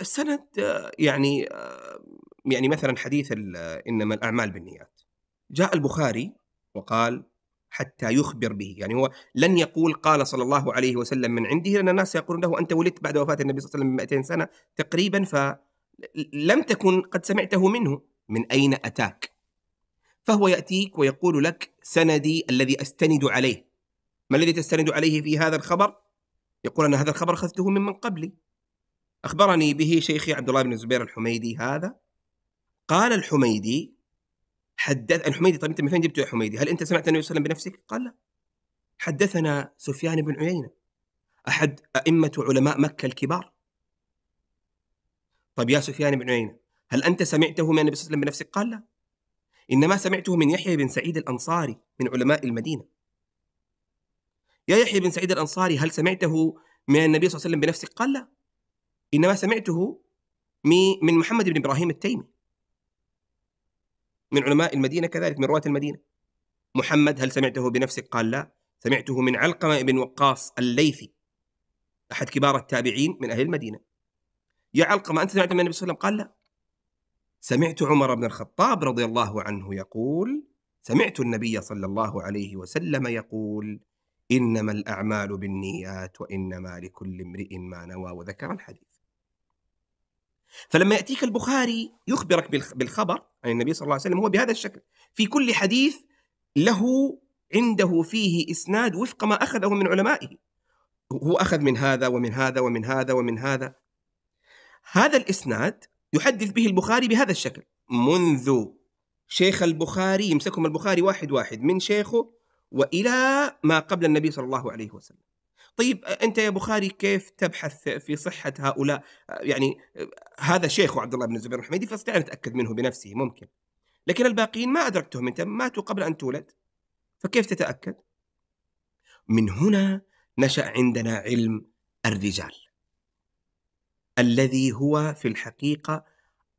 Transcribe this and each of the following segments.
السند يعني يعني مثلا حديث انما الاعمال بالنيات جاء البخاري وقال حتى يخبر به يعني هو لن يقول قال صلى الله عليه وسلم من عنده لأن الناس يقولون له أنت ولدت بعد وفاة النبي صلى الله عليه وسلم 200 سنة تقريبا فلم تكن قد سمعته منه من أين أتاك فهو يأتيك ويقول لك سندي الذي أستند عليه ما الذي تستند عليه في هذا الخبر يقول أن هذا الخبر أخذته ممن قبلي أخبرني به شيخي عبد الله بن الزبير الحميدي هذا قال الحميدي حدث الحميدي طيب أنت من فين جبت يا حميدي؟ هل أنت سمعت النبي صلى الله عليه وسلم بنفسك؟ قال لا حدثنا سفيان بن عيينة أحد أئمة علماء مكة الكبار طيب يا سفيان بن عيينة هل أنت سمعته من النبي صلى الله عليه وسلم بنفسك؟ قال لا إنما سمعته من يحيى بن سعيد الأنصاري من علماء المدينة يا يحيى بن سعيد الأنصاري هل سمعته من النبي صلى الله عليه وسلم بنفسك؟ قال لا انما سمعته من محمد بن ابراهيم التيمي من علماء المدينه كذلك من رواه المدينه محمد هل سمعته بنفسك قال لا سمعته من علقمه بن وقاص الليثي احد كبار التابعين من اهل المدينه يا علقمه انت سمعت من النبي صلى الله عليه وسلم قال لا سمعت عمر بن الخطاب رضي الله عنه يقول سمعت النبي صلى الله عليه وسلم يقول انما الاعمال بالنيات وانما لكل امرئ ما نوى وذكر الحديث فلما يأتيك البخاري يخبرك بالخبر عن النبي صلى الله عليه وسلم هو بهذا الشكل في كل حديث له عنده فيه إسناد وفق ما أخذه من علمائه هو أخذ من هذا ومن هذا ومن هذا ومن هذا هذا الإسناد يحدث به البخاري بهذا الشكل منذ شيخ البخاري يمسكهم البخاري واحد واحد من شيخه وإلى ما قبل النبي صلى الله عليه وسلم طيب انت يا بخاري كيف تبحث في صحه هؤلاء يعني هذا شيخ عبد الله بن الزبير الحميدي فاستطيع ان اتاكد منه بنفسه ممكن لكن الباقيين ما ادركتهم انت ماتوا قبل ان تولد فكيف تتاكد من هنا نشا عندنا علم الرجال الذي هو في الحقيقه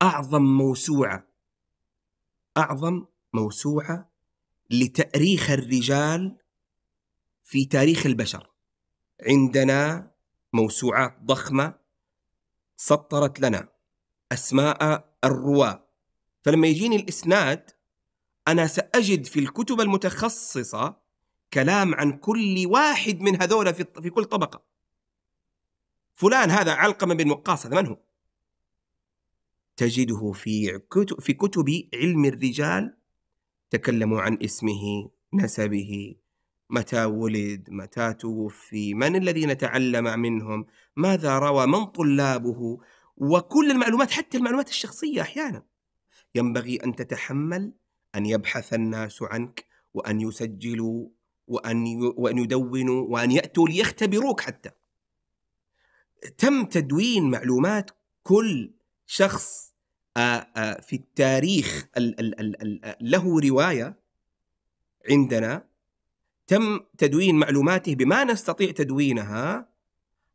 اعظم موسوعه اعظم موسوعه لتاريخ الرجال في تاريخ البشر عندنا موسوعات ضخمه سطرت لنا اسماء الرواه فلما يجيني الاسناد انا ساجد في الكتب المتخصصه كلام عن كل واحد من هذول في في كل طبقه فلان هذا علقمه بن وقاص هذا من هو تجده في كتب في كتب علم الرجال تكلموا عن اسمه نسبه متى ولد متى توفي من الذين تعلم منهم ماذا روى من طلابه وكل المعلومات حتى المعلومات الشخصية أحيانا ينبغي أن تتحمل أن يبحث الناس عنك وأن يسجلوا وأن وأن يدونوا وأن يأتوا ليختبروك حتى تم تدوين معلومات كل شخص في التاريخ له رواية عندنا تم تدوين معلوماته بما نستطيع تدوينها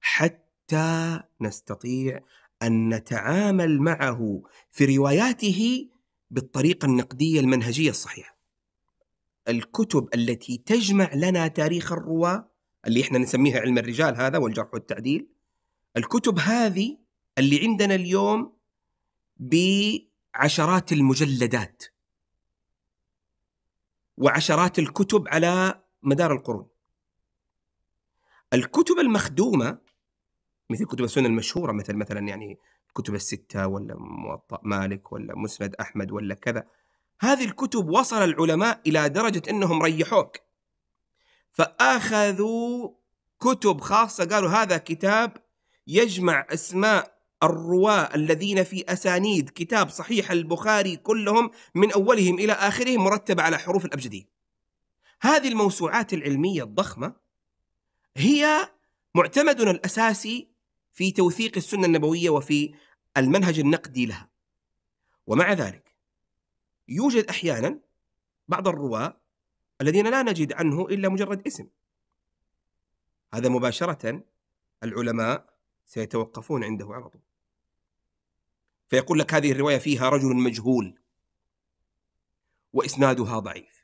حتى نستطيع ان نتعامل معه في رواياته بالطريقه النقديه المنهجيه الصحيحه. الكتب التي تجمع لنا تاريخ الرواه اللي احنا نسميها علم الرجال هذا والجرح والتعديل الكتب هذه اللي عندنا اليوم بعشرات المجلدات وعشرات الكتب على مدار القرون الكتب المخدومة مثل كتب السنة المشهورة مثل مثلا يعني كتب الستة ولا موطأ مالك ولا مسند أحمد ولا كذا هذه الكتب وصل العلماء إلى درجة أنهم ريحوك فأخذوا كتب خاصة قالوا هذا كتاب يجمع أسماء الرواة الذين في أسانيد كتاب صحيح البخاري كلهم من أولهم إلى آخرهم مرتبة على حروف الأبجدية هذه الموسوعات العلمية الضخمة هي معتمدنا الأساسي في توثيق السنة النبوية وفي المنهج النقدي لها ومع ذلك يوجد أحيانا بعض الرواة الذين لا نجد عنه إلا مجرد اسم هذا مباشرة العلماء سيتوقفون عنده على طول فيقول لك هذه الرواية فيها رجل مجهول وإسنادها ضعيف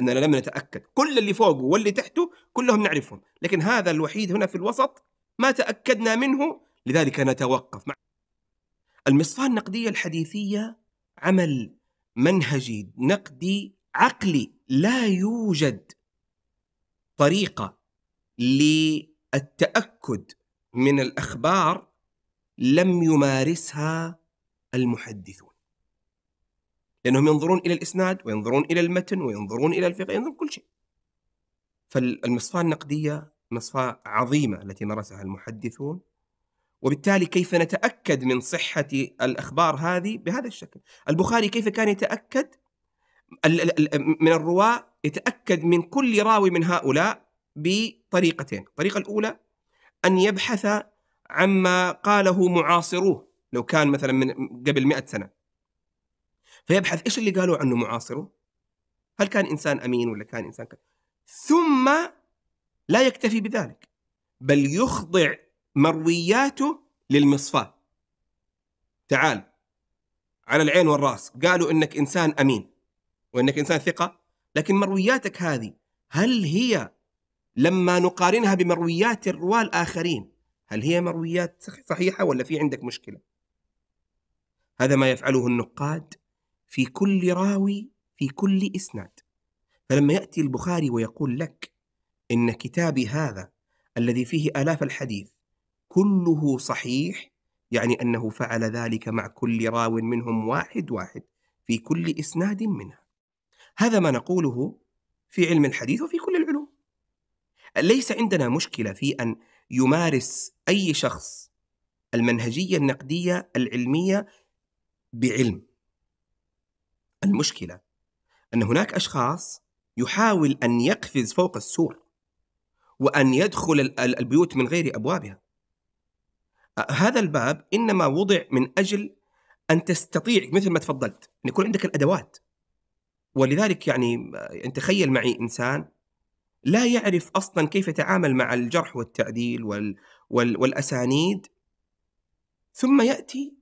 اننا لم نتاكد كل اللي فوقه واللي تحته كلهم نعرفهم لكن هذا الوحيد هنا في الوسط ما تاكدنا منه لذلك نتوقف مع المصفاه النقديه الحديثيه عمل منهجي نقدي عقلي لا يوجد طريقه للتاكد من الاخبار لم يمارسها المحدثون لأنهم ينظرون إلى الإسناد وينظرون إلى المتن وينظرون إلى الفقه ينظرون كل شيء فالمصفاة النقدية مصفاة عظيمة التي مارسها المحدثون وبالتالي كيف نتأكد من صحة الأخبار هذه بهذا الشكل البخاري كيف كان يتأكد من الرواة يتأكد من كل راوي من هؤلاء بطريقتين الطريقة الأولى أن يبحث عما قاله معاصروه لو كان مثلا من قبل مئة سنة فيبحث ايش اللي قالوا عنه معاصره هل كان انسان امين ولا كان انسان كان ثم لا يكتفي بذلك بل يخضع مروياته للمصفاه تعال على العين والراس قالوا انك انسان امين وانك انسان ثقه لكن مروياتك هذه هل هي لما نقارنها بمرويات الرواه الاخرين هل هي مرويات صحيحه ولا في عندك مشكله؟ هذا ما يفعله النقاد في كل راوي في كل إسناد فلما يأتي البخاري ويقول لك إن كتابي هذا الذي فيه آلاف الحديث كله صحيح يعني أنه فعل ذلك مع كل راو منهم واحد واحد في كل إسناد منها هذا ما نقوله في علم الحديث وفي كل العلوم ليس عندنا مشكلة في أن يمارس أي شخص المنهجية النقدية العلمية بعلم المشكلة أن هناك أشخاص يحاول أن يقفز فوق السور وأن يدخل البيوت من غير أبوابها هذا الباب إنما وضع من أجل أن تستطيع مثل ما تفضلت أن يكون عندك الأدوات ولذلك يعني أنت آه، يعني تخيل معي إنسان لا يعرف أصلا كيف يتعامل مع الجرح والتعديل وال وال والأسانيد ثم يأتي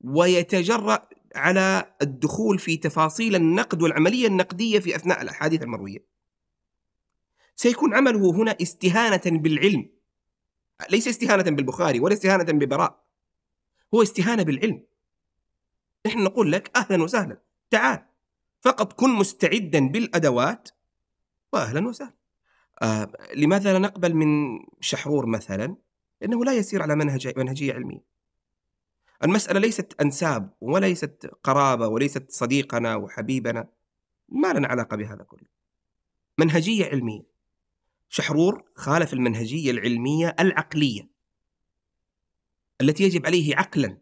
ويتجرأ على الدخول في تفاصيل النقد والعملية النقدية في أثناء الأحاديث المروية سيكون عمله هنا استهانة بالعلم ليس استهانة بالبخاري ولا استهانة ببراء هو استهانة بالعلم نحن نقول لك أهلا وسهلا تعال فقط كن مستعدا بالأدوات وأهلا وسهلا آه لماذا لا نقبل من شحرور مثلا لأنه لا يسير على منهج منهجية علمية المسألة ليست أنساب وليست قرابة وليست صديقنا وحبيبنا ما لنا علاقة بهذا كله منهجية علمية شحرور خالف المنهجية العلمية العقلية التي يجب عليه عقلا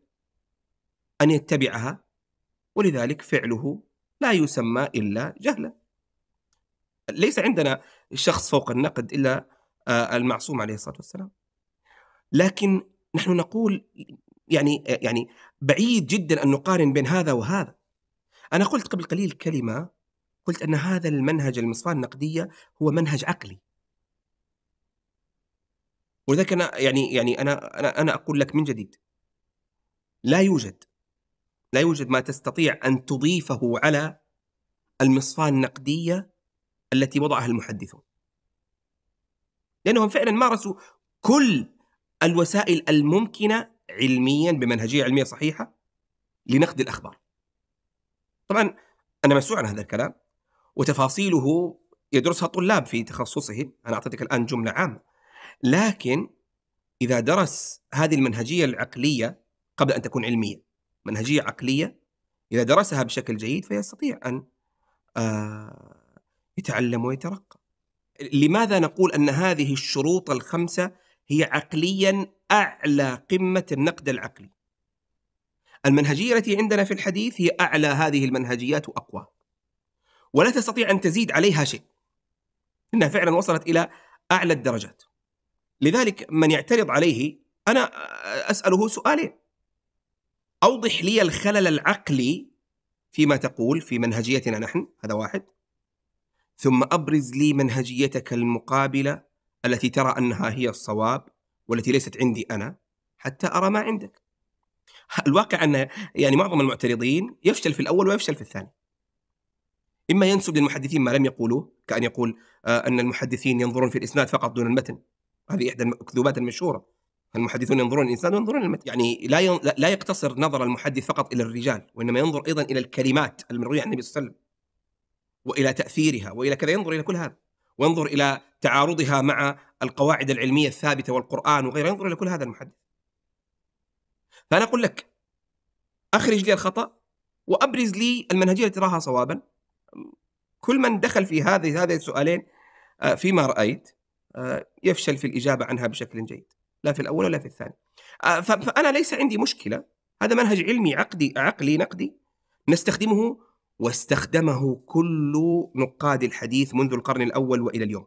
أن يتبعها ولذلك فعله لا يسمى إلا جهلا ليس عندنا شخص فوق النقد إلا آه، المعصوم عليه الصلاة والسلام لكن نحن نقول يعني يعني بعيد جدا ان نقارن بين هذا وهذا. انا قلت قبل قليل كلمه قلت ان هذا المنهج المصفاه النقديه هو منهج عقلي. ولذلك انا يعني يعني انا انا انا اقول لك من جديد لا يوجد لا يوجد ما تستطيع ان تضيفه على المصفاه النقديه التي وضعها المحدثون. لانهم فعلا مارسوا كل الوسائل الممكنه علميا بمنهجيه علميه صحيحه لنقد الاخبار. طبعا انا مسؤول عن هذا الكلام وتفاصيله يدرسها طلاب في تخصصهم، انا اعطيتك الان جمله عامه. لكن اذا درس هذه المنهجيه العقليه قبل ان تكون علميه، منهجيه عقليه اذا درسها بشكل جيد فيستطيع ان آه، يتعلم ويترقى. لماذا نقول ان هذه الشروط الخمسه هي عقليا أعلى قمة النقد العقلي المنهجية التي عندنا في الحديث هي أعلى هذه المنهجيات وأقوى ولا تستطيع أن تزيد عليها شيء إنها فعلا وصلت إلى أعلى الدرجات لذلك من يعترض عليه أنا أسأله سؤالين أوضح لي الخلل العقلي فيما تقول في منهجيتنا نحن هذا واحد ثم أبرز لي منهجيتك المقابلة التي ترى انها هي الصواب والتي ليست عندي انا حتى ارى ما عندك. الواقع ان يعني معظم المعترضين يفشل في الاول ويفشل في الثاني. اما ينسب للمحدثين ما لم يقولوه كان يقول آه، ان المحدثين ينظرون في الاسناد فقط دون المتن. هذه احدى المكذوبات المشهوره. المحدثون ينظرون الانسان وينظرون المتن يعني لا لا يقتصر نظر المحدث فقط الى الرجال وانما ينظر ايضا الى الكلمات المرويه عن النبي صلى الله عليه وسلم والى تاثيرها والى كذا ينظر الى كل هذا وانظر الى تعارضها مع القواعد العلميه الثابته والقران وغيرها انظر الى كل هذا المحدث. فانا اقول لك اخرج لي الخطا وابرز لي المنهجيه التي تراها صوابا. كل من دخل في هذه هذه السؤالين آه، فيما رايت آه، يفشل في الاجابه عنها بشكل جيد، لا في الاول ولا في الثاني. آه، فانا ليس عندي مشكله، هذا منهج علمي عقدي عقلي نقدي نستخدمه واستخدمه كل نقاد الحديث منذ القرن الأول وإلى اليوم